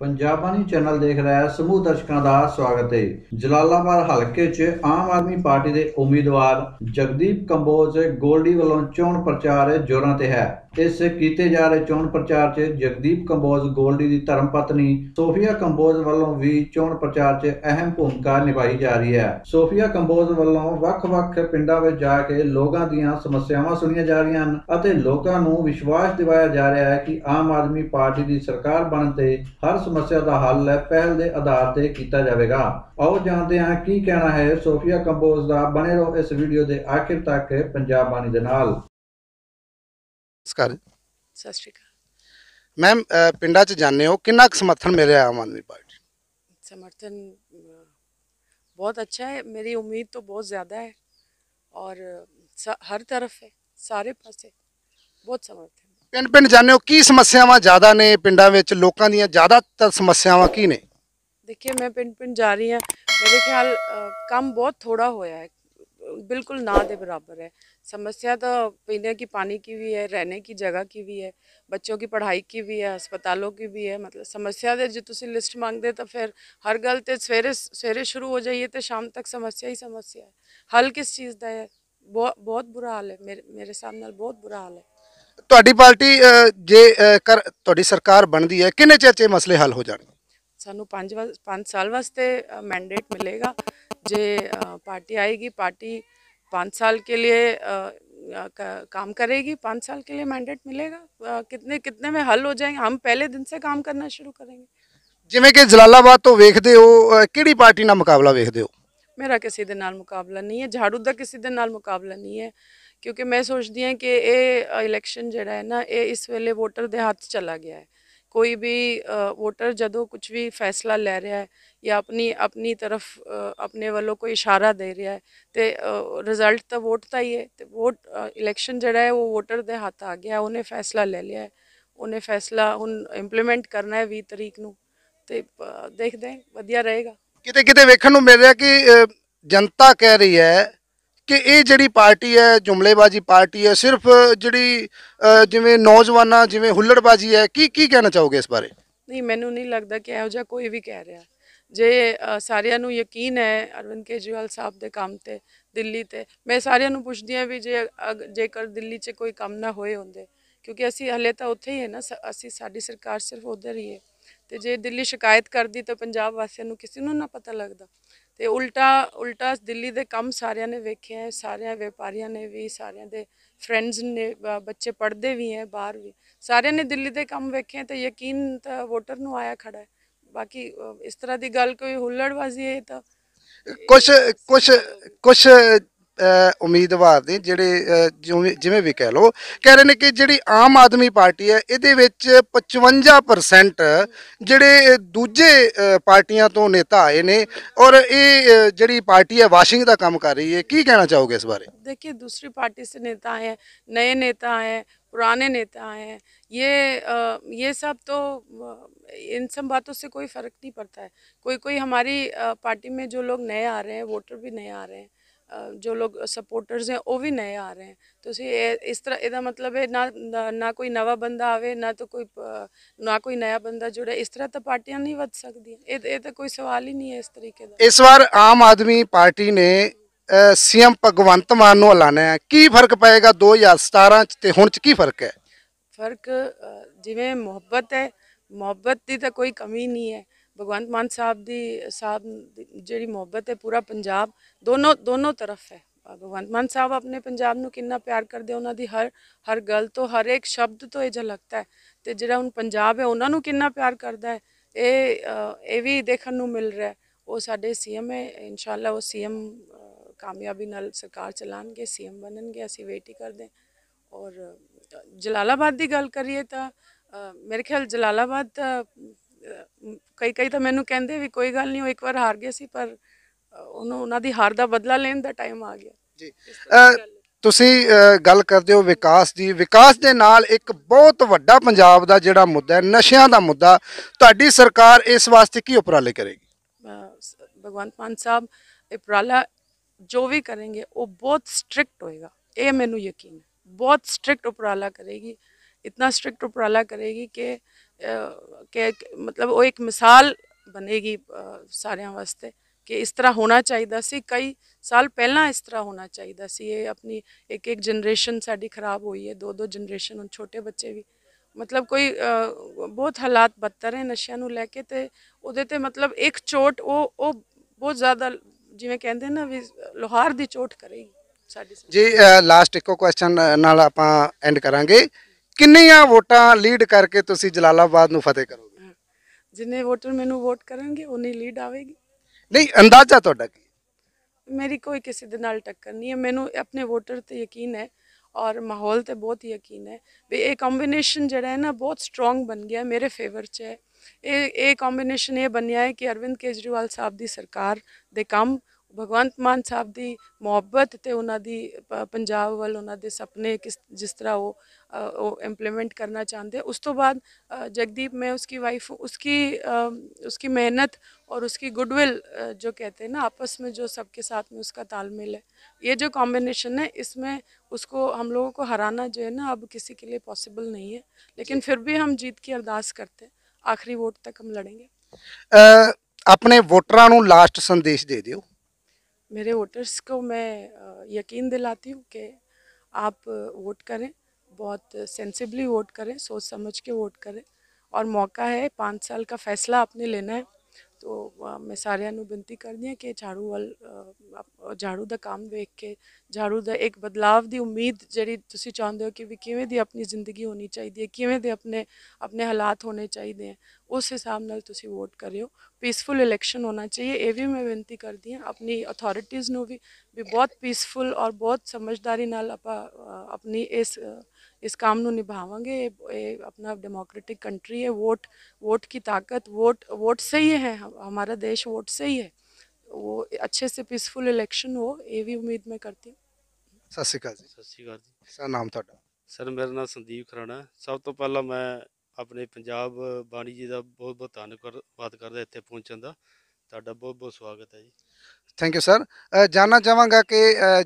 ਪੰਜਾਬਾਨੀ channel ਦੇਖ ਰਿਹਾ ਸਮੂਹ ਦਰਸ਼ਕਾਂ ਦਾ ਸਵਾਗਤ ਹੈ ਜਲਾਲਾਬਾਦ ਹਲਕੇ 'ਚ ਆਮ ਆਦਮੀ ਪਾਰਟੀ ਦੇ ਉਮੀਦਵਾਰ ਜਗਦੀਪ ਕੰਬੋਜ ਗੋਲਡੀ ਵੱਲੋਂ ਚੋਣ ਪ੍ਰਚਾਰ ਜ਼ੋਰਾਂ ਤੇ ਹੈ ਇਸ ਕੀਤੇ ਜਾ ਰਹੇ ਚੋਣ ਪ੍ਰਚਾਰ 'ਚ ਜਗਦੀਪ ਕੰਬੋਜ ਗੋਲਡੀ ਦੀ ਧਰਮ ਪਤਨੀ ਸੋਫੀਆ ਕੰਬੋਜ ਵੱਲੋਂ ਵੀ ਚੋਣ ਪ੍ਰਚਾਰ 'ਚ ਅਹਿਮ ਭੂਮਿਕਾ ਨਿਭਾਈ ਜਾ ਰਹੀ ਹੈ ਸੋਫੀਆ ਕੰਬੋਜ ਵੱਲੋਂ ਵੱਖ-ਵੱਖ ਪਿੰਡਾਂ ਵਿੱਚ ਜਾ ਕੇ ਲੋਕਾਂ ਦੀਆਂ ਸਮੱਸਿਆਵਾਂ ਸੁਣੀਆਂ ਜਾ ਰਹੀਆਂ ਹਨ ਅਤੇ ਲੋਕਾਂ ਨੂੰ ਵਿਸ਼ਵਾਸ ਦਿਵਾਇਆ ਜਾ ਰਿਹਾ ਹੈ ਕਿ ਆਮ ਆਦਮੀ ਪਾਰਟੀ ਦੀ ਸਰਕਾਰ ਬਣਨ ਤੇ ਹਰ ਸਮੱਸਿਆ ਦਾ ਹੱਲ ਪਹਿਲ ਦੇ ਆਧਾਰ ਤੇ ਕੀਤਾ ਜਾਵੇਗਾ ਆਓ ਜਾਣਦੇ ਹਾਂ ਕੀ ਕਹਿਣਾ ਹੈ ਸੋਫੀਆ ਕੰਬੋਜ ਦਾ ਬਣੇ ਰਹੋ ਇਸ ਵੀਡੀਓ ਦੇ ਆਖਿਰ ਤੱਕ ਪੰਜਾਬ ਬਾਣੀ ਦੇ ਨਾਲ ਸਕਾਰ ਸਤਿ ਸ਼੍ਰੀ ਅਕਾਲ ਮੈਮ ਪਿੰਡਾਂ 'ਚ ਜਾਂਦੇ ਹੋ ਕਿੰਨਾ ਕੁ ਸਮਰਥਨ ਮਿਲਿਆ ਆਮ ਆਦਮੀ ਪਾਰਟੀ ਸਮਰਥਨ ਬਹੁਤ ਅੱਛਾ ਹੈ ਮੇਰੀ ਉਮੀਦ ਤੋਂ ਬਹੁਤ ਜ਼ਿਆਦਾ ਹੈ ਔਰ ਹਰ ਤਰਫ ਹੈ ਸਾਰੇ ਪਾਸੇ ਬਹੁਤ ਸਮਰਥਨ ਪਿੰਡ ਪਿੰਡ ਜਾਂਦੇ ਹੋ ਕੀ ਸਮੱਸਿਆਵਾਂ ਜ਼ਿਆਦਾ ਨੇ ਪਿੰਡਾਂ ਵਿੱਚ ਲੋਕਾਂ ਦੀਆਂ ਜ਼ਿਆਦਾਤਰ ਸਮੱਸਿਆਵਾਂ ਕੀ ਨੇ ਦੇਖਿਏ ਮੈਂ ਪਿੰਡ ਪਿੰਡ ਜਾ ਰਹੀ ਹਾਂ ਮੇਰੇ ਖਿਆਲ ਕੰਮ ਬਹੁਤ ਥੋੜਾ ਹੋਇਆ ਹੈ ਬਿਲਕੁਲ ਨਾ ਦੇ ਬਰਾਬਰ ਹੈ समस्या तो पीने की पानी की भी है रहने की जगह की भी है बच्चों की पढ़ाई की भी है ਹਸਪਤਾलों की भी है मतलब ਸਮੱਸਿਆ ਦੇ ਜੇ ਤੁਸੀਂ ਲਿਸਟ ਮੰਗਦੇ ਤਾਂ ਫਿਰ ਹਰ ਗੱਲ ਤੇ ਸਵੇਰੇ ਸਵੇਰੇ ਸ਼ੁਰੂ ਹੋ ਜਾਈਏ ਤੇ ਸ਼ਾਮ ਤੱਕ ਸਮੱਸਿਆ ਹੀ ਸਮੱਸਿਆ ਹੈ ਹੱਲ ਕਿਸ ਚੀਜ਼ ਦਾ ਹੈ ਬਹੁਤ ਬਹੁਤ ਬੁਰਾ ਹਾਲ ਹੈ ਮੇਰੇ ਮੇਰੇ ਸਾਹਮਣੇ ਨਾਲ ਬਹੁਤ ਬੁਰਾ ਹਾਲ ਹੈ ਤੁਹਾਡੀ ਪਾਰਟੀ ਅਹ, ਜੇ ਅਹ, ਕਰ- ਤੁਹਾਡੀ ਸਰਕਾਰ ਬਣਦੀ ਹੈ ਕਿੰਨੇ ਚਿਰ 'ਚ ਇਹ ਮਸਲੇ ਹੱਲ ਹੋ ਜਾਣਗੇ ਸਾਨੂੰ 5 5 ਸਾਲ ਵਾਸਤੇ ਮੈਂਡੇਟ ਮਿਲੇਗਾ ਜੇ ਅ, ਪਾਰਟੀ ਆਏਗੀ ਪਾਰਟੀ पाँच साल के लिए आ, का, काम करेगी पाँच साल के लिए मैंडेट मिलेगा आ, कितने कितने में हल हो जाएंगे हम पहले दिन से काम करना शुरू करेंगे जिमें कि जलालाबाद तो वेखते हो कि पार्टी ना मुकाबला वेखते हो मेरा किसी के नाल मुकाबला नहीं है झाड़ू का किसी के नाल मुकाबला नहीं है क्योंकि मैं सोचती हूँ कि ये इलेक्शन जड़ा है ना ये इस वेले वोटर के हाथ चला गया है ਕੋਈ ਵੀ ਵੋਟਰ ਜਦੋਂ ਕੁਝ ਵੀ ਫੈਸਲਾ ਲੈ ਰਿਹਾ ਹੈ ਜਾਂ ਆਪਣੀ ਆਪਣੀ ਤਰਫ ਆਪਣੇ ਵੱਲੋਂ ਕੋਈ ਇਸ਼ਾਰਾ ਦੇ ਰਿਹਾ ਹੈ ਤੇ ਰਿਜ਼ਲਟ ਤਾਂ ਵੋਟ ਤਾਂ ਹੀ ਹੈ ਤੇ ਵੋਟ ਇਲੈਕਸ਼ਨ ਜਿਹੜਾ ਹੈ ਉਹ ਵੋਟਰ ਦੇ ਹੱਥ ਆ ਗਿਆ ਉਹਨੇ ਫੈਸਲਾ ਲੈ ਲਿਆ ਹੈ ਉਹਨੇ ਫੈਸਲਾ ਹੁਣ ਇੰਪਲੀਮੈਂਟ ਕਰਨਾ ਹੈ 20 ਤਰੀਕ ਨੂੰ ਤੇ ਦੇਖਦੇ ਵਧੀਆ ਰਹੇਗਾ ਕਿਤੇ ਕਿਤੇ ਵੇਖਣ ਨੂੰ ਮਿਲ ਰਿਹਾ ਕਿ ਜਨਤਾ ਕਹਿ ਰਹੀ ਹੈ ਕਿ ਇਹ ਜਿਹੜੀ ਪਾਰਟੀ ਹੈ ਜੁਮਲੇਬਾਜ਼ੀ ਪਾਰਟੀ ਹੈ ਸਿਰਫ ਜਿਹੜੀ ਜਿਵੇਂ ਨੌਜਵਾਨਾਂ ਜਿਵੇਂ ਹੁੱਲੜਬਾਜ਼ੀ ਹੈ ਕੀ ਕੀ ਕਹਿਣਾ ਚਾਹੋਗੇ ਇਸ ਬਾਰੇ ਨਹੀਂ ਮੈਨੂੰ ਨਹੀਂ ਲੱਗਦਾ ਕਿ ਇਹੋ ਜਿਹਾ ਕੋਈ ਵੀ ਕਹਿ ਰਿਹਾ ਜੇ ਸਾਰਿਆਂ ਨੂੰ ਯਕੀਨ ਹੈ ਅਰਵਿੰਦ ਕੇਜਰੀਵਾਲ ਸਾਹਿਬ ਦੇ ਕੰਮ ਤੇ ਦਿੱਲੀ ਤੇ ਮੈਂ ਸਾਰਿਆਂ ਨੂੰ ਪੁੱਛਦੀ ਆ ਵੀ ਜੇ ਜੇਕਰ ਦਿੱਲੀ 'ਚ ਕੋਈ ਕੰਮ ਨਾ ਹੋਏ ਹੁੰਦੇ ਕਿਉਂਕਿ ਅਸੀਂ ਹਲੇ ਤਾਂ ਉੱਥੇ ਹੀ ਹੈ ਨਾ ਅਸੀਂ ਸਾਡੀ ਸਰਕਾਰ ਸਿਰਫ ਉਧਰ ਹੀ ਹੈ ਤੇ ਜੇ ਦਿੱਲੀ ਸ਼ਿਕਾਇਤ ਕਰਦੀ ਤਾਂ ਪੰਜਾਬ ਵਾਸੀਆਂ ਨੂੰ ਕਿਸੇ ਨੂੰ ਨਾ ਪਤਾ ਲੱਗਦਾ ਤੇ ਉਲਟਾ ਉਲਟਾ ਦਿੱਲੀ ਦੇ ਕੰਮ ਸਾਰਿਆਂ ਨੇ ਵੇਖਿਆ ਹੈ ਸਾਰਿਆਂ ਵਪਾਰੀਆਂ ਨੇ ਵੀ ਸਾਰਿਆਂ ਦੇ ਫਰੈਂਡਸ ਨੇ ਬੱਚੇ ਪੜਦੇ ਵੀ ਹੈ ਬਾਹਰ ਵੀ ਸਾਰਿਆਂ ਨੇ ਦਿੱਲੀ ਦੇ ਕੰਮ ਵੇਖੇ ਤੇ ਯਕੀਨ ਤਾਂ ਵੋਟਰ ਨੂੰ ਆਇਆ ਖੜਾ ਹੈ ਬਾਕੀ ਇਸ ਤਰ੍ਹਾਂ ਦੀ ਗੱਲ ਕੋਈ ਹੁੱਲੜਬਾਜ਼ੀ ਹੈ ਤਾਂ ਕੁਝ ਕੁਝ ਕੁਝ ਉਮੀਦਵਾਰ ਨੇ ਜਿਹੜੇ जिमें भी कह लो कह रहे हैं कि जी आम आदमी पार्टी है ये पचवंजा 55% ਜਿਹੜੇ दूजे पार्टिया तो नेता आए ਨੇ ਔਰ ਇਹ ਜਿਹੜੀ पार्टी है वाशिंग का काम कर रही है की कहना चाहोगे इस बारे देखिए दूसरी पार्टी से नेता आए नए नेता आए पुराने नेता आए हैं ये ये सब तो इन सब बातों से कोई फ़र्क नहीं पड़ता है कोई कोई हमारी पार्टी में जो लोग नए आ रहे हैं वोटर भी नए आ रहे हैं ਜੋ ਲੋਕ ਸਪੋਰਟਰਸ ਹੈ ਉਹ ਵੀ ਨਏ ਆ ਰਹੇ ਹਨ ਤੁਸੀਂ ਇਸ ਤਰ੍ਹਾਂ ਇਹਦਾ ਮਤਲਬ ਹੈ ਨਾ ਨਾ ਕੋਈ ਨਵਾਂ ਬੰਦਾ ਆਵੇ ਨਾ ਤਾਂ ਕੋਈ ਨਾ ਕੋਈ ਨਵਾਂ ਬੰਦਾ ਜੁੜੇ ਇਸ ਤਰ੍ਹਾਂ ਤਾਂ ਪਾਰਟੀਆਂ ਨਹੀਂ ਵੱਧ ਸਕਦੀਆਂ ਇਹ ਇਹ ਤਾਂ ਕੋਈ ਸਵਾਲ ਹੀ ਨਹੀਂ ਹੈ ਇਸ ਤਰੀਕੇ ਦਾ ਇਸ ਵਾਰ ਆਮ ਆਦਮੀ ਪਾਰਟੀ ਨੇ ਸੀਐਮ ਭਗਵੰਤ ਮਾਨ ਨੂੰ ਐਲਾਨਿਆ ਹੈ ਕੀ ਫਰਕ ਪਏਗਾ 2017 ਚ ਤੇ ਹੁਣ ਚ ਕੀ ਫਰਕ ਹੈ ਫਰਕ ਜਿਵੇਂ ਮੁਹੱਬਤ ਹੈ ਮੁਹੱਬਤ ਦੀ ਤਾਂ ਕੋਈ ਕਮੀ ਨਹੀਂ ਹੈ ਭਗਵੰਤ ਮਾਨ ਸਾਹਿਬ ਦੀ ਸਾਹਿਬ ਜਿਹੜੀ ਮੁਹੱਬਤ ਹੈ ਪੂਰਾ ਪੰਜਾਬ ਦੋਨੋਂ ਦੋਨੋਂ ਤਰਫ ਹੈ ਭਗਵੰਤ ਮਾਨ ਸਾਹਿਬ ਆਪਣੇ ਪੰਜਾਬ ਨੂੰ ਕਿੰਨਾ ਪਿਆਰ ਕਰਦੇ ਉਹਨਾਂ ਦੀ ਹਰ ਹਰ ਗੱਲ ਤੋਂ ਹਰ ਇੱਕ ਸ਼ਬਦ ਤੋਂ ਇਹ ਝਲਕਦਾ ਹੈ ਤੇ ਜਿਹੜਾ ਹੁਣ ਪੰਜਾਬ ਹੈ ਉਹਨਾਂ ਨੂੰ ਕਿੰਨਾ ਪਿਆਰ ਕਰਦਾ ਹੈ ਇਹ ਇਹ ਵੀ ਦੇਖਣ ਨੂੰ ਮਿਲ ਰਿਹਾ ਉਹ ਸਾਡੇ ਸੀਐਮ ਹੈ ਇਨਸ਼ਾਅੱਲਾ ਉਹ ਸੀਐਮ ਕਾਮਯਾਬੀ ਨਾਲ ਸਰਕਾਰ ਚਲਾਣਗੇ ਸੀਐਮ ਬਣਨਗੇ ਅਸੀਂ ਵੇਟ ਹੀ ਕਰਦੇ ਔਰ ਜਲਾਲਾਬਾਦ ਦੀ ਗੱਲ ਕਰੀਏ ਤਾਂ ਮੇਰੇ ਖਿਆਲ ਜਲਾਲਾਬਾਦ ਕਈ ਕਈ ਤਾਂ ਮੈਨੂੰ ਕਹਿੰਦੇ ਵੀ ਕੋਈ ਗੱਲ ਨਹੀਂ ਉਹ ਇੱਕ ਵਾਰ ਹਾਰ ਗਏ ਸੀ ਪਰ ਉਹਨੂੰ ਉਹਨਾਂ ਦੀ ਹਾਰ ਦਾ ਬਦਲਾ ਲੈਣ ਦਾ ਟਾਈਮ ਆ ਗਿਆ ਜੀ ਤੁਸੀਂ ਗੱਲ ਕਰਦੇ ਹੋ ਵਿਕਾਸ ਦੀ ਵਿਕਾਸ ਦੇ ਨਾਲ ਇੱਕ ਬਹੁਤ ਵੱਡਾ ਪੰਜਾਬ ਦਾ ਜਿਹੜਾ ਮੁੱਦਾ ਹੈ ਨਸ਼ਿਆਂ ਦਾ ਮੁੱਦਾ ਤੁਹਾਡੀ ਸਰਕਾਰ ਇਸ ਵਾਸਤੇ ਕੀ ਉਪਰਾਲੇ ਕਰੇਗੀ ਭਗਵੰਤ ਮਾਨ ਸਾਹਿਬ ਉਪਰਾਲਾ ਜੋ ਵੀ ਕਰਨਗੇ ਉਹ ਬਹੁਤ ਸਟ੍ਰਿਕਟ ਹੋਏਗਾ ਇਹ ਮੈਨੂੰ ਯਕੀਨ ਹੈ ਬਹੁਤ ਸਟ੍ਰਿਕਟ ਉਪਰਾਲਾ ਕਰੇਗੀ ਇਤਨਾ ਸਟ੍ਰਿਕਟ ਉਪਰਾਲਾ ਕਰੇਗੀ ਕਿ ਕਿ ਮਤਲਬ ਉਹ ਇੱਕ ਮਿਸਾਲ ਬਣੇਗੀ ਸਾਰਿਆਂ ਵਾਸਤੇ ਕਿ ਇਸ ਤਰ੍ਹਾਂ ਹੋਣਾ ਚਾਹੀਦਾ ਸੀ ਕਈ ਸਾਲ ਪਹਿਲਾਂ ਇਸ ਤਰ੍ਹਾਂ ਹੋਣਾ ਚਾਹੀਦਾ ਸੀ ਇਹ ਆਪਣੀ ਇੱਕ ਇੱਕ ਜਨਰੇਸ਼ਨ ਸਾਡੀ ਖਰਾਬ ਹੋਈ ਹੈ ਦੋ ਦੋ ਜਨਰੇਸ਼ਨ ਹੁਣ ਛੋਟੇ ਬੱਚੇ ਵੀ ਮਤਲਬ ਕੋਈ ਬਹੁਤ ਹਾਲਾਤ ਬੱਤਰ ਹੈ ਨਸ਼ਿਆਂ ਨੂੰ ਲੈ ਕੇ ਤੇ ਉਹਦੇ ਤੇ ਮਤਲਬ ਇੱਕ ਚੋਟ ਉਹ ਉਹ ਬਹੁਤ ਜ਼ਿਆਦਾ ਜਿਵੇਂ ਕਹਿੰਦੇ ਨਾ ਵੀ ਲੋਹਾਰ ਦੀ ਚੋਟ ਕਰੇਗੀ ਸਾਡੀ ਜੀ ਲਾਸਟ ਇੱਕੋ ਕੁਐਸਚਨ ਨਾਲ ਆਪਾਂ ਐਂਡ ਕਰਾਂਗੇ ਕਿੰਨੀਆਂ ਵੋਟਾਂ ਲੀਡ ਕਰਕੇ ਤੁਸੀਂ ਜਲਾਲਾਬਾਦ ਨੂੰ ਫਤਿਹ ਕਰੋਗੇ ਜਿੰਨੇ ਵੋਟਰ ਮੈਨੂੰ ਵੋਟ ਕਰਨਗੇ ਉਨੀ ਲੀਡ ਆਵੇਗੀ ਨਹੀਂ ਅੰਦਾਜ਼ਾ ਤੁਹਾਡਾ ਕੀ ਮੇਰੀ ਕੋਈ ਕਿਸੇ ਦੇ ਨਾਲ ਟੱਕਰ ਨਹੀਂ ਹੈ ਮੈਨੂੰ ਆਪਣੇ ਵੋਟਰ ਤੇ ਯਕੀਨ ਹੈ ਔਰ ਮਾਹੌਲ ਤੇ ਬਹੁਤ ਯਕੀਨ ਹੈ ਵੀ ਇਹ ਕੰਬੀਨੇਸ਼ਨ ਜਿਹੜਾ ਹੈ ਨਾ ਬਹੁਤ ਸਟਰੋਂਗ ਬਣ ਗਿਆ ਮੇਰੇ ਫੇਵਰ 'ਚ ਹੈ ਇਹ ਇਹ ਕੰਬੀਨੇਸ਼ਨ ਇਹ ਬਣਿਆ ਹੈ ਕਿ ਅਰਵਿੰਦ ਕੇਜਰੀਵਾਲ ਸਾਹਿਬ ਦੀ ਸਰਕਾਰ ਦੇ ਕੰਮ भगवंत मान साहब की मुहब्बत तो उन्होंने पंजाब वाल उन्होंने सपने किस जिस तरह वो इंप्लीमेंट करना चाहते उस तो बाद जगदीप मैं उसकी वाइफ उसकी उसकी मेहनत और उसकी गुडविल जो कहते हैं ना आपस में जो सबके साथ में उसका तालमेल है ये जो कॉम्बिनेशन है इसमें उसको हम लोगों को हराना जो है ना अब किसी के लिए पॉसिबल नहीं है लेकिन फिर भी हम जीत की अरदास करते हैं आखिरी वोट तक हम लड़ेंगे आ, अपने वोटर लास्ट संदेश दे दौ मेरे वोटर्स को मैं यकीन दिलाती हूँ कि आप वोट करें बहुत सेंसिबली वोट करें सोच समझ के वोट करें और मौका है पाँच साल का फैसला आपने लेना है ਤੋ ਮੈਂ ਸਾਰਿਆਂ ਨੂੰ ਬੇਨਤੀ ਕਰਦੀ ਹਾਂ ਕਿ ਝਾੜੂ ਵੱਲ ਝਾੜੂ ਦਾ ਕੰਮ ਵੇਖ ਕੇ ਝਾੜੂ ਦਾ ਇੱਕ ਬਦਲਾਵ ਦੀ ਉਮੀਦ ਜਿਹੜੀ ਤੁਸੀਂ ਚਾਹੁੰਦੇ ਹੋ ਕਿ ਵੀ ਕਿਵੇਂ ਦੀ ਆਪਣੀ ਜ਼ਿੰਦਗੀ ਹੋਣੀ ਚਾਹੀਦੀ ਹੈ ਕਿਵੇਂ ਦੇ ਆਪਣੇ ਆਪਣੇ ਹਾਲਾਤ ਹੋਣੇ ਚਾਹੀਦੇ ਹੈ ਉਸ ਹਿਸਾਬ ਨਾਲ ਤੁਸੀਂ ਵੋਟ ਕਰਿਓ ਪੀਸਫੁਲ ਇਲੈਕਸ਼ਨ ਹੋਣਾ ਚਾਹੀਏ ਇਹ ਵੀ ਮੈਂ ਬੇਨਤੀ ਕਰਦੀ ਹਾਂ ਆਪਣੀ ਅਥਾਰਟੀਆਂ ਨੂੰ ਵੀ ਵੀ ਬਹੁਤ ਪੀਸਫੁਲ ਔਰ ਬਹੁਤ ਸਮਝਦਾਰੀ ਨਾਲ ਆਪਾਂ ਆਪਣੀ ਇਸ इस काम को निभावेंगे अपना डेमोक्रेटिक कंट्री है वोट वोट की ताकत वोट वोट से है हमारा देश वोट से है वो अच्छे से पीसफुल इलेक्शन हो ये भी उम्मीद मैं करती हूँ सर मेरा नाम संदीप खराना सब तो पहला मैं अपने पंजाब बाणी जी का बहुत बहुत धन्यवाद करता इतने पहुँचने का बहुत बहुत स्वागत है जी ਥੈਂਕ ਯੂ ਸਰ ਜਾਨਣਾ ਚਾਹਾਂਗਾ ਕਿ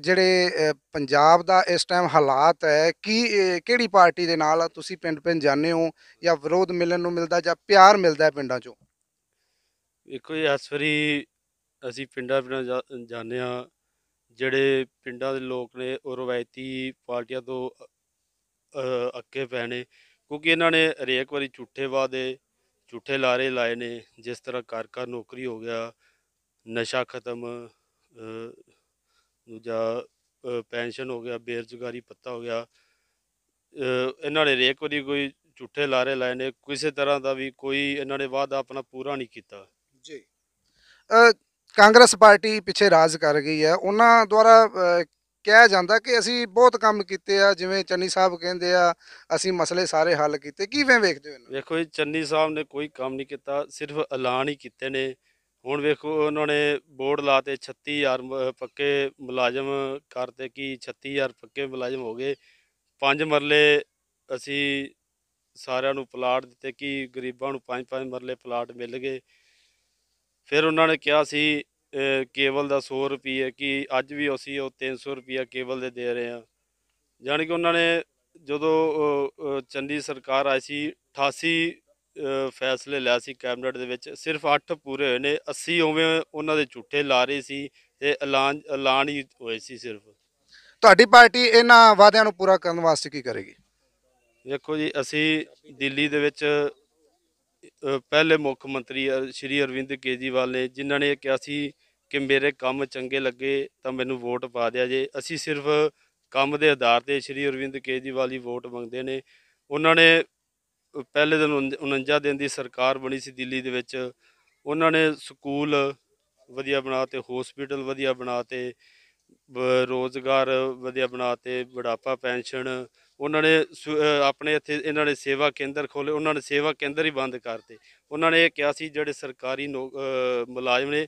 ਜਿਹੜੇ ਪੰਜਾਬ ਦਾ ਇਸ ਟਾਈਮ ਹਾਲਾਤ ਹੈ ਕੀ ਕਿਹੜੀ ਪਾਰਟੀ ਦੇ ਨਾਲ ਤੁਸੀਂ ਪਿੰਡ ਪਿੰਡ ਜਾਂਦੇ ਹੋ ਜਾਂ ਵਿਰੋਧ ਮਿਲਣ ਨੂੰ ਮਿਲਦਾ ਜਾਂ ਪਿਆਰ ਮਿਲਦਾ ਹੈ ਪਿੰਡਾਂ 'ਚੋਂ ਦੇਖੋ ਜੀ ਅਸਵਰੀ ਅਸੀਂ ਪਿੰਡਾਂ ਪਿੰਡਾਂ ਜਾਂਦੇ ਆ ਜਿਹੜੇ ਪਿੰਡਾਂ ਦੇ ਲੋਕ ਨੇ ਉਹ ਰਵਾਇਤੀ ਪਾਰਟੀਆਂ ਤੋਂ ਅੱਕੇ ਪੈਣੇ ਨੇ ਕਿਉਂਕਿ ਇਹਨਾਂ ਨੇ ਹਰੇਕ ਵਾਰੀ ਝੂਠੇ ਵਾਦੇ ਝੂਠੇ ਲਾਰੇ ਲਾਏ ਨੇ ਜਿਸ ਤਰ੍ਹਾਂ ਕਰ ਕਰ ਨੌਕਰੀ ਹੋ ਗਿਆ ਨਸ਼ਾ ਖਤਮ ਦੂਜਾ ਪੈਨਸ਼ਨ ਹੋ ਗਿਆ ਬੇਰਜ਼ਗਾਰੀ ਪੱਤਾ ਹੋ ਗਿਆ ਇਹਨਾਂ ਨੇ ਰੇਕ ਵਾਰੀ ਕੋਈ ਝੂਠੇ ਲਾਰੇ ਲਾਏ ਨੇ ਕਿਸੇ ਤਰ੍ਹਾਂ ਦਾ ਵੀ ਕੋਈ ਇਹਨਾਂ ਨੇ ਵਾਅਦਾ ਆਪਣਾ ਪੂਰਾ ਨਹੀਂ ਕੀਤਾ ਜੀ ਕਾਂਗਰਸ ਪਾਰਟੀ ਪਿੱਛੇ ਰਾਜ ਕਰ ਗਈ ਹੈ ਉਹਨਾਂ ਦੁਆਰਾ ਕਿਹਾ ਜਾਂਦਾ ਕਿ ਅਸੀਂ ਬਹੁਤ ਕੰਮ ਕੀਤੇ ਆ ਜਿਵੇਂ ਚੰਨੀ ਸਾਹਿਬ ਕਹਿੰਦੇ ਆ ਅਸੀਂ ਮਸਲੇ ਸਾਰੇ ਹੱਲ ਕੀਤੇ ਕਿਵੇਂ ਵੇਖਦੇ ਹੋ ਇਹਨਾਂ ਵੇਖੋ ਜੀ ਚੰਨੀ ਸਾਹਿਬ ਨੇ ਕੋਈ ਕੰਮ ਨਹੀਂ ਕੀਤਾ ਸਿਰਫ ਐਲਾਨ ਹੀ ਕੀਤੇ ਨੇ ਹੁਣ ਵੇਖੋ ਉਹਨਾਂ ਨੇ ਬੋਰਡ ਲਾਤੇ 36000 ਪੱਕੇ ਮੁਲਾਜ਼ਮ ਕਰਤੇ ਕਿ 36000 ਪੱਕੇ ਮੁਲਾਜ਼ਮ ਹੋ ਗਏ ਪੰਜ ਮਰਲੇ ਅਸੀਂ ਸਾਰਿਆਂ ਨੂੰ ਪਲਾਟ ਦਿੱਤੇ ਕਿ ਗਰੀਬਾਂ ਨੂੰ ਪੰਜ ਪੰਜ ਮਰਲੇ ਪਲਾਟ ਮਿਲ ਗਏ ਫਿਰ ਉਹਨਾਂ ਨੇ ਕਿਹਾ ਸੀ ਕੇਬਲ ਦਾ 100 ਰੁਪਏ ਕਿ ਅੱਜ ਵੀ ਅਸੀਂ ਉਹ 300 ਰੁਪਏ ਕੇਬਲ ਦੇ ਦੇ ਰਹੇ ਹਾਂ ਜਾਨਕਿ ਕਿ ਉਹਨਾਂ ਨੇ ਜਦੋਂ ਚੰਡੀ ਸਰਕਾਰ ਆਈ ਸੀ 88 ਫੈਸਲੇ ਲਿਆ ਸੀ ਕੈਬਨਿਟ ਦੇ ਵਿੱਚ ਸਿਰਫ 8 ਪੂਰੇ ਹੋਏ ਨੇ 80 ਉਵੇਂ ਉਹਨਾਂ ਦੇ ਝੂਠੇ ਲਾਰੇ ਸੀ ਤੇ ਐਲਾਨ ਐਲਾਨ ਹੀ ਹੋਏ ਸੀ ਸਿਰਫ ਤੁਹਾਡੀ ਪਾਰਟੀ ਇਹਨਾਂ ਵਾਅਦਿਆਂ ਨੂੰ ਪੂਰਾ ਕਰਨ ਵਾਸਤੇ ਕੀ ਕਰੇਗੀ ਦੇਖੋ ਜੀ ਅਸੀਂ ਦਿੱਲੀ ਦੇ ਵਿੱਚ ਪਹਿਲੇ ਮੁੱਖ ਮੰਤਰੀ ਸ਼੍ਰੀ ਅਰਵਿੰਦ ਕੇਜੀਵਾਲ ਨੇ ਜਿਨ੍ਹਾਂ ਨੇ ਕਿਹਾ ਸੀ ਕਿ ਮੇਰੇ ਕੰਮ ਚੰਗੇ ਲੱਗੇ ਤਾਂ ਮੈਨੂੰ ਵੋਟ ਪਾ ਦਿਆ ਜੇ ਅਸੀਂ ਸਿਰਫ ਕੰਮ ਦੇ ਆਧਾਰ ਤੇ ਸ਼੍ਰੀ ਅਰਵਿੰਦ ਕੇਜੀਵਾਲ ਦੀ ਵੋਟ ਮੰਗਦੇ ਨੇ ਉਹਨਾਂ ਨੇ ਪਹਿਲੇ ਦਿਨ 49 ਦਿਨ ਦੀ ਸਰਕਾਰ ਬਣੀ ਸੀ ਦਿੱਲੀ ਦੇ ਵਿੱਚ ਉਹਨਾਂ ਨੇ ਸਕੂਲ ਵਧੀਆ ਬਣਾਤੇ ਹਸਪੀਟਲ ਵਧੀਆ ਬਣਾਤੇ ਰੋਜ਼ਗਾਰ ਵਧੀਆ ਬਣਾਤੇ ਬੁਢਾਪਾ ਪੈਨਸ਼ਨ ਉਹਨਾਂ ਨੇ ਆਪਣੇ ਇੱਥੇ ਇਹਨਾਂ ਨੇ ਸੇਵਾ ਕੇਂਦਰ ਖੋਲੇ ਉਹਨਾਂ ਨੇ ਸੇਵਾ ਕੇਂਦਰ ਹੀ ਬੰਦ ਕਰਤੇ ਉਹਨਾਂ ਨੇ ਇਹ ਕਿਹਾ ਸੀ ਜਿਹੜੇ ਸਰਕਾਰੀ ਮੁਲਾਜ਼ਮ ਨੇ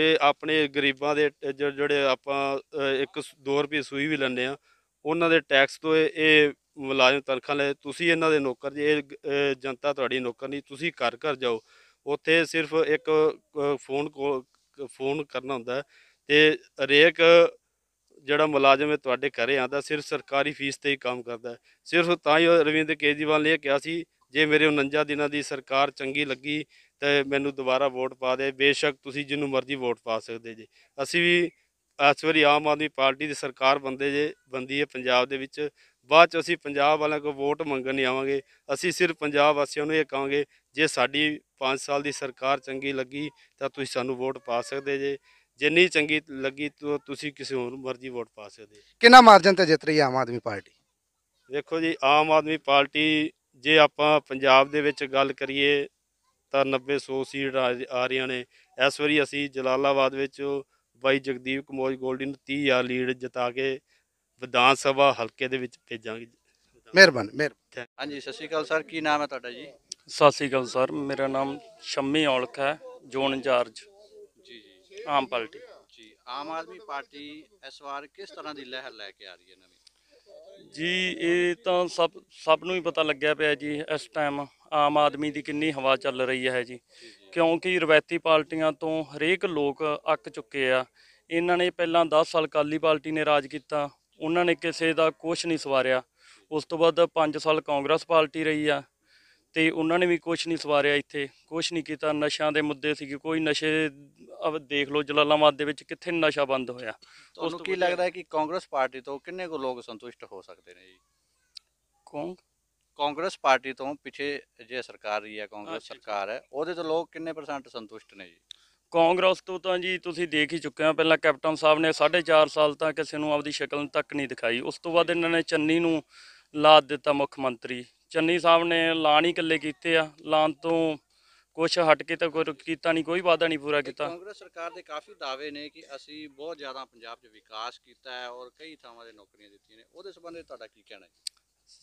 ਇਹ ਆਪਣੇ ਗਰੀਬਾਂ ਦੇ ਜਿਹੜੇ ਆਪਾਂ 1 2 ਰੁਪਏ ਸੂਈ ਵੀ ਲੈਂਦੇ ਆ ਉਹਨਾਂ ਦੇ ਟੈਕਸ ਤੋਂ ਇਹ ਮੁਲਾਜ਼ਮ ਤਨਖਾਹ ਲੈ ਤੁਸੀਂ ਇਹਨਾਂ ਦੇ ਨੌਕਰ ਜੀ ਇਹ ਜਨਤਾ ਤੁਹਾਡੀ ਨੌਕਰ ਨਹੀਂ ਤੁਸੀਂ ਘਰ ਘਰ ਜਾਓ ਉੱਥੇ ਸਿਰਫ ਇੱਕ ਫੋਨ ਫੋਨ ਕਰਨਾ ਹੁੰਦਾ ਤੇ ਹਰੇਕ ਜਿਹੜਾ ਮੁਲਾਜ਼ਮ ਹੈ ਤੁਹਾਡੇ ਘਰੇ ਆਂਦਾ ਸਿਰਫ ਸਰਕਾਰੀ ਫੀਸ ਤੇ ਹੀ ਕੰਮ ਕਰਦਾ ਹੈ ਸਿਰਫ ਤਾਂ ਹੀ ਰਵਿੰਦਰ ਅਰਵਿੰਦ ਕੇਜਰੀਵਾਲ ਨੇ ਇਹ ਕਿਹਾ ਸੀ ਜੇ ਮੇਰੇ 49 ਦਿਨਾਂ ਦੀ ਸਰਕਾਰ ਚੰਗੀ ਲੱਗੀ ਤੇ ਮੈਨੂੰ ਦੁਬਾਰਾ ਵੋਟ ਪਾ ਦੇ ਬੇਸ਼ੱਕ ਤੁਸੀਂ ਜਿੰਨੂੰ ਮਰਜ਼ੀ ਵੋਟ ਪਾ ਸਕਦੇ ਜੇ ਅਸੀਂ ਵੀ ਇਸ ਵਾਰੀ ਆਮ ਆਦਮੀ ਪਾਰਟੀ ਦੀ ਸਰਕਾਰ ਬੰਦੇ ਜੇ ਬੰਦੀ ਹੈ ਪੰਜਾਬ ਦੇ ਵਿੱਚ ਬਾਅਦ ਚ ਅਸੀਂ ਪੰਜਾਬ ਵਾਲਿਆਂ ਕੋਲ ਵੋਟ ਮੰਗਣ ਨਹੀਂ ਆਵਾਂਗੇ ਅਸੀਂ ਸਿਰਫ ਪੰਜਾਬ ਵਾਸੀਆਂ ਨੂੰ ਇਹ ਕਹਾਂਗੇ ਜੇ ਸਾਡੀ 5 ਸਾਲ ਦੀ ਸਰਕਾਰ ਚੰਗੀ ਲੱਗੀ ਤਾਂ ਤੁਸੀਂ ਸਾਨੂੰ ਵੋਟ ਪਾ ਸਕਦੇ ਜੇ ਜੇ ਨਹੀਂ ਚੰਗੀ ਲੱਗੀ ਤਾਂ ਤੁਸੀਂ ਕਿਸੇ ਹੋਰ ਮਰਜ਼ੀ ਵੋਟ ਪਾ ਸਕਦੇ ਕਿੰਨਾ ਮਾਰਜਨ ਤੇ ਜਿੱਤ ਰਹੀ ਆਮ ਆਦਮੀ ਪਾਰਟੀ ਦੇਖੋ ਜੀ ਆਮ ਆਦਮੀ ਪਾਰਟੀ ਜੇ ਆਪਾਂ ਪੰਜਾਬ ਦੇ ਵਿੱਚ ਗੱਲ ਕਰੀਏ ਤਾਂ 90 100 ਸੀਟ ਆ ਰਹੀਆਂ ਨੇ ਇਸ ਵਾਰੀ ਅਸੀਂ ਜਲਾਲਾਬਾਦ ਵਿੱਚ ਬਾਈ ਜਗਦੀਪ ਕਮੋਜ ਗੋਲਡਨ 30 ਹਜ਼ਾਰ ਲੀਡ ਜਿਤਾ ਕੇ ਵਿਧਾਨ ਸਭਾ ਹਲਕੇ ਦੇ ਵਿੱਚ ਭੇਜਾਂਗੇ ਮਿਹਰਬਾਨ ਮਿਹਰਬਾਨੀ ਹਾਂਜੀ ਸਤਿ ਸ਼੍ਰੀ ਅਕਾਲ ਸਰ ਕੀ ਨਾਮ ਹੈ ਤੁਹਾਡਾ ਜੀ ਸਤਿ ਸ਼੍ਰੀ ਅਕਾਲ ਸਰ ਮੇਰਾ ਨਾਮ ਸ਼ੰਮੀ ਔਲਖ ਹੈ ਜ਼ੋਨ ਇੰਚਾਰਜ ਜੀ ਜੀ ਆਮ ਪਾਰਟੀ ਜੀ ਆਮ ਆਦਮੀ ਪਾਰਟੀ ਇਸ ਵਾਰ ਕਿਸ ਤਰ੍ਹਾਂ ਦੀ ਲਹਿਰ ਲੈ ਕੇ ਆ ਰਹੀ ਹੈ ਨਵੀਂ ਜੀ ਇਹ ਤਾਂ ਸਭ ਸਭ ਨੂੰ ਹੀ ਪਤਾ ਲੱਗਿਆ ਪਿਆ ਜੀ ਇਸ ਟਾਈਮ ਆਮ ਆਦਮੀ ਦੀ ਕਿੰਨੀ ਹਵਾ ਚੱਲ ਰਹੀ ਹੈ ਜੀ ਕਿਉਂਕਿ ਰਵਾਇਤੀ ਪਾਰਟੀਆਂ ਤੋਂ ਹਰੇਕ ਲੋਕ ਅੱਕ ਚੁੱਕੇ ਆ ਇਹਨਾਂ ਨੇ ਪਹਿਲਾਂ 10 ਸਾਲ ਕਾਲੀ ਪਾਰਟੀ ਨੇ ਰਾਜ ਕੀਤਾ ਉਹਨਾਂ ਨੇ ਕਿਸੇ ਦਾ ਕੁਝ ਨਹੀਂ ਸਵਾਰਿਆ ਉਸ ਤੋਂ ਬਾਅਦ 5 ਸਾਲ ਕਾਂਗਰਸ ਪਾਰਟੀ ਰਹੀ ਆ ਤੇ ਉਹਨਾਂ ਨੇ ਵੀ ਕੁਝ ਨਹੀਂ ਸਵਾਰਿਆ ਇੱਥੇ ਕੁਝ ਨਹੀਂ ਕੀਤਾ ਨਸ਼ਿਆਂ ਦੇ ਮੁੱਦੇ ਸੀਗੇ ਕੋਈ ਨਸ਼ੇ ਅਬ ਦੇਖ ਲਓ ਜਲਾਲਾਬਾਦ ਦੇ ਵਿੱਚ ਕਿੱਥੇ ਨਸ਼ਾ ਬੰਦ ਹੋਇਆ ਉਸ ਕੀ ਲੱਗਦਾ ਹੈ ਕਿ ਕਾਂਗਰਸ ਪਾਰਟੀ ਤੋਂ ਕਿੰਨੇ ਕੁ ਲੋਕ ਸੰਤੁਸ਼ਟ ਹੋ ਸਕਦੇ ਨੇ ਜੀ ਕੌਣ ਕਾਂਗਰਸ ਪਾਰਟੀ ਤੋਂ ਪਿੱਛੇ ਜੇ ਸਰਕਾਰ ਰਹੀ ਹੈ ਕਾਂਗਰਸ ਸਰਕਾਰ ਹੈ ਉਹਦੇ ਤੋਂ ਲੋਕ ਕਿੰਨੇ ਪਰਸੈਂਟ ਸੰਤੁਸ਼ਟ ਨੇ ਜੀ ਕਾਂਗਰਸ ਤੋਂ ਤਾਂ ਜੀ ਤੁਸੀਂ ਦੇਖ ਹੀ ਚੁੱਕੇ ਹੋ ਪਹਿਲਾਂ ਕੈਪਟਨ ਸਾਹਿਬ ਨੇ 4.5 ਸਾਲ ਤਾਂ ਕਿਸੇ ਨੂੰ ਆਪਦੀ ਸ਼ਕਲ ਤੱਕ ਨਹੀਂ ਦਿਖਾਈ ਉਸ ਤੋਂ ਬਾਅਦ ਇਹਨਾਂ ਨੇ ਚੰਨੀ ਨੂੰ ਲਾ ਦਿੱਤਾ ਮੁੱਖ ਮੰਤਰੀ ਚੰਨੀ ਸਾਹਿਬ ਨੇ ਲਾਣ ਹੀ ਕੱਲੇ ਕੀਤੇ ਆ ਲਾਣ ਤੋਂ ਕੁਝ ਹਟ ਕੇ ਤਾਂ ਕੋਈ ਕੀਤਾ ਨਹੀਂ ਕੋਈ ਵਾਅਦਾ ਨਹੀਂ ਪੂਰਾ ਕੀਤਾ ਕਾਂਗਰਸ ਸਰਕਾਰ ਦੇ ਕਾਫੀ ਦਾਅਵੇ ਨੇ ਕਿ ਅਸੀਂ ਬਹੁਤ ਜ਼ਿਆਦਾ ਪੰਜਾਬ 'ਚ ਵਿਕਾਸ ਕੀਤਾ ਹੈ ਔਰ ਕਈ ਥਾਵਾਂ ਤੇ ਨੌਕਰੀਆਂ ਦਿੱਤੀਆਂ ਨੇ ਉਹਦੇ ਸੰਬੰਧੇ ਤੁਹਾਡਾ ਕੀ ਕਹਿਣਾ ਹੈ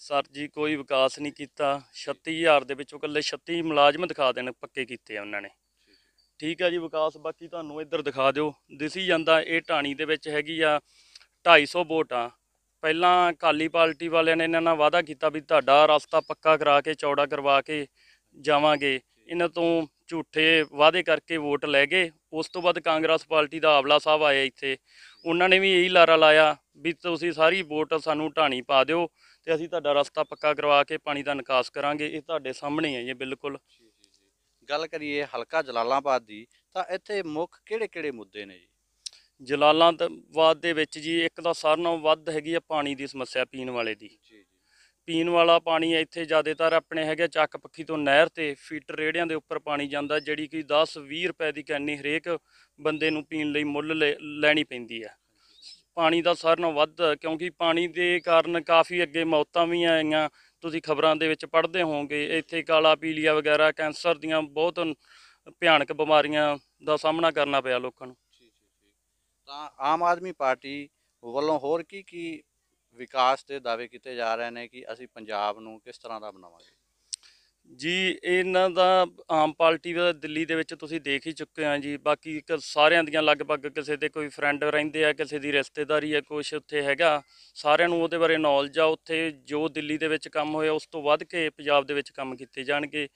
ਸਰ ਜੀ ਕੋਈ ਵਿਕਾਸ ਨਹੀਂ ਕੀਤਾ 36000 ਦੇ ਵਿੱਚੋਂ ਇਕੱਲੇ 36 ਮੁਲਾਜ਼ਮ ਦਿਖਾ ਦੇਣ ਪੱਕੇ ਕੀਤੇ ਆ ਉਹਨਾਂ ਨੇ ਠੀਕ ਆ ਜੀ ਵਿਕਾਸ ਬਾਕੀ ਤੁਹਾਨੂੰ ਇੱਧਰ ਦਿਖਾ ਦਿਓ ਦਿਸੀ ਜਾਂਦਾ ਇਹ ਢਾਣੀ ਦੇ ਵਿੱਚ ਹੈਗੀ ਆ 250 ਵੋਟਾਂ ਪਹਿਲਾਂ ਕਾਲੀ ਪਾਰਟੀ ਵਾਲਿਆਂ ਨੇ ਇਹਨਾਂ ਨਾਲ ਵਾਅਦਾ ਕੀਤਾ ਵੀ ਤੁਹਾਡਾ ਰਸਤਾ ਪੱਕਾ ਕਰਾ ਕੇ ਚੌੜਾ ਕਰਵਾ ਕੇ ਜਾਵਾਂਗੇ ਇਹਨਾਂ ਤੋਂ ਝੂਠੇ ਵਾਅਦੇ ਕਰਕੇ ਵੋਟ ਲੈ ਗਏ ਉਸ ਤੋਂ ਬਾਅਦ ਕਾਂਗਰਸ ਪਾਰਟੀ ਦਾ ਆਵਲਾ ਸਾਹਿਬ ਆਇਆ ਇੱਥੇ ਉਹਨਾਂ ਨੇ ਵੀ ਇਹੀ ਲਾਰਾ ਲਾਇਆ ਵੀ ਤੁਸੀਂ ਸਾਰੀ ਵੋਟ ਸਾਨੂੰ ਢਾਣੀ ਪਾ ਦਿਓ ਤੇ ਅਸੀਂ ਤੁਹਾਡਾ ਰਸਤਾ ਪੱਕਾ ਕਰਵਾ ਕੇ ਪਾਣੀ ਦਾ ਨਿਕਾਸ ਕਰਾਂਗੇ ਇਹ ਤੁਹਾਡੇ ਸਾਹਮਣੇ ਹੈ ਇਹ ਬਿਲਕੁਲ ਗੱਲ ਕਰੀਏ ਹਲਕਾ ਜਲਾਲਾਬਾਦ ਦੀ ਤਾਂ ਇੱਥੇ ਮੁੱਖ ਕਿਹੜੇ-ਕਿਹੜੇ ਮੁੱਦੇ ਨੇ ਜੀ ਜਲਾਲਾਬਾਦ ਦੇ ਵਿੱਚ ਜੀ ਇੱਕ ਤਾਂ ਸਾਰਿਆਂ ਨਾਲੋਂ ਵੱਧ ਹੈਗੀ ਆ ਪਾਣੀ ਦੀ ਸਮੱਸਿਆ ਪੀਣ ਵਾਲੇ ਦੀ ਜੀ ਜੀ ਪੀਣ ਵਾਲਾ ਪਾਣੀ ਇੱਥੇ ਜ਼ਿਆਦਾਤਰ ਆਪਣੇ ਹੈਗੇ ਚੱਕ ਪੱਖੀ ਤੋਂ ਨਹਿਰ ਤੇ ਫੀਟਰ ਰੇੜਿਆਂ ਦੇ ਉੱਪਰ ਪਾਣੀ ਜਾਂਦਾ ਜਿਹੜੀ ਕਿ 10-20 ਰੁਪਏ ਦੀ ਕੈਨੀ ਹਰੇਕ ਬੰਦੇ ਨੂੰ ਪੀਣ ਲਈ ਮੁੱਲ ਲੈਣੀ ਪੈਂਦੀ ਆ ਪਾਣੀ ਦਾ ਸਾਰਿਆਂ ਨਾਲੋਂ ਵੱਧ ਕਿਉਂਕਿ ਪਾਣੀ ਦੇ ਕਾਰਨ ਕਾਫੀ ਅੱਗੇ ਮੌਤਾਂ ਵੀ ਆਈਆਂ ਤੁਸੀਂ ਖਬਰਾਂ ਦੇ ਵਿੱਚ ਪੜ੍ਹਦੇ ਹੋਵੋਗੇ ਇੱਥੇ ਕਾਲਾ ਪੀਲੀਆ ਵਗੈਰਾ ਕੈਂਸਰ ਦੀਆਂ ਬਹੁਤ ਭਿਆਨਕ ਬਿਮਾਰੀਆਂ ਦਾ ਸਾਹਮਣਾ ਕਰਨਾ ਪਿਆ ਲੋਕਾਂ ਨੂੰ ਤਾਂ ਆਮ ਆਦਮੀ ਪਾਰਟੀ ਵੱਲੋਂ ਹੋਰ ਕੀ ਕੀ ਵਿਕਾਸ ਦੇ ਦਾਅਵੇ ਕੀਤੇ ਜਾ ਰਹੇ ਨੇ ਕਿ ਅਸੀਂ ਪੰਜਾਬ ਨੂੰ ਕਿਸ ਤਰ੍ਹਾਂ ਦਾ ਬਣਾਵਾਂਗੇ ਜੀ ਇਹਨਾਂ ਦਾ ਆਮ ਪਾਰਟੀ ਦਾ ਦਿੱਲੀ ਦੇ ਵਿੱਚ ਤੁਸੀਂ ਦੇਖ ਹੀ ਚੁੱਕੇ ਆ ਜੀ ਬਾਕੀ ਸਾਰਿਆਂ ਦੀਆਂ ਲਗਭਗ ਕਿਸੇ ਦੇ ਕੋਈ ਫਰੈਂਡ ਰਹਿੰਦੇ ਆ ਕਿਸੇ ਦੀ ਰਿਸ਼ਤੇਦਾਰੀ ਆ ਕੁਛ ਉੱਥੇ ਹੈਗਾ ਸਾਰਿਆਂ ਨੂੰ ਉਹਦੇ ਬਾਰੇ ਨੌਲੇਜ ਆ ਉੱਥੇ ਜੋ ਦਿੱਲੀ ਦੇ ਵਿੱਚ ਕੰਮ ਹੋਇਆ ਉਸ ਤੋਂ ਵੱਧ ਕੇ ਪੰਜਾਬ ਦੇ ਵਿੱਚ ਕੰਮ ਕੀਤੇ ਜਾਣਗੇ